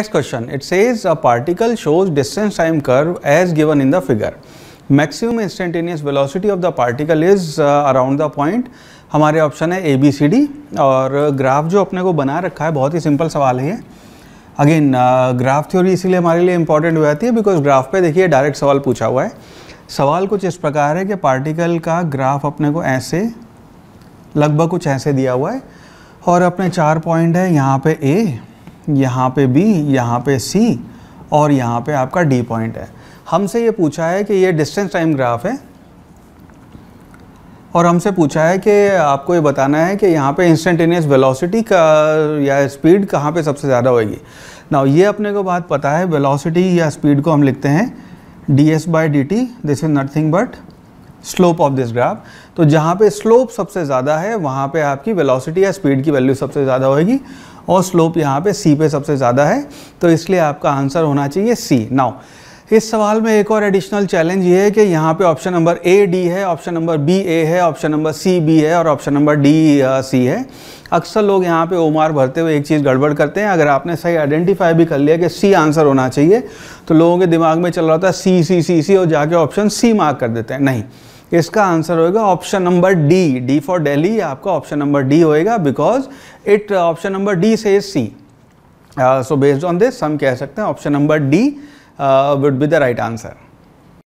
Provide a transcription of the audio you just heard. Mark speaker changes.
Speaker 1: Next question. It says a particle shows distance time curve as given in the figure. Maximum instantaneous velocity of the particle is uh, around the point. हमारे option है A B C D और graph जो अपने को बना रखा है बहुत ही सिंपल सवाल है ये अगेन ग्राफ थ्योरी इसीलिए हमारे लिए इंपॉर्टेंट हो जाती है बिकॉज ग्राफ पे देखिए डायरेक्ट सवाल पूछा हुआ है सवाल कुछ इस प्रकार है कि पार्टिकल का ग्राफ अपने को ऐसे लगभग कुछ ऐसे दिया हुआ है और अपने चार पॉइंट है यहाँ पे ए यहाँ पे बी यहाँ पे सी और यहाँ पे आपका डी पॉइंट है हमसे ये पूछा है कि ये डिस्टेंस टाइम ग्राफ है और हमसे पूछा है कि आपको ये बताना है कि यहाँ पे इंस्टेंटेनियस वेलोसिटी का या स्पीड कहाँ पे सबसे ज़्यादा होएगी ना ये अपने को बात पता है वेलोसिटी या स्पीड को हम लिखते हैं D S by D T this is nothing but slope of this graph तो जहाँ पे स्लोप सबसे ज़्यादा है वहाँ पे आपकी वेलोसिटी या स्पीड की वैल्यू सबसे ज़्यादा होगी और स्लोप यहाँ पे सी पे सबसे ज़्यादा है तो इसलिए आपका आंसर होना चाहिए सी नाउ इस सवाल में एक और एडिशनल चैलेंज ये है कि यहाँ पे ऑप्शन नंबर ए डी है ऑप्शन नंबर बी ए है ऑप्शन नंबर सी बी है और ऑप्शन नंबर डी सी है अक्सर लोग यहाँ पे ओमार भरते हुए एक चीज़ गड़बड़ करते हैं अगर आपने सही आइडेंटिफाई भी कर लिया कि सी आंसर होना चाहिए तो लोगों के दिमाग में चल रहा होता है सी सी सी सी और जाके ऑप्शन सी मार्क कर देते हैं नहीं इसका आंसर होगा option number D D for daily आपका ऑप्शन नंबर डी होएगा because it option number D से C so based on this हम कह सकते हैं option number D would be the right answer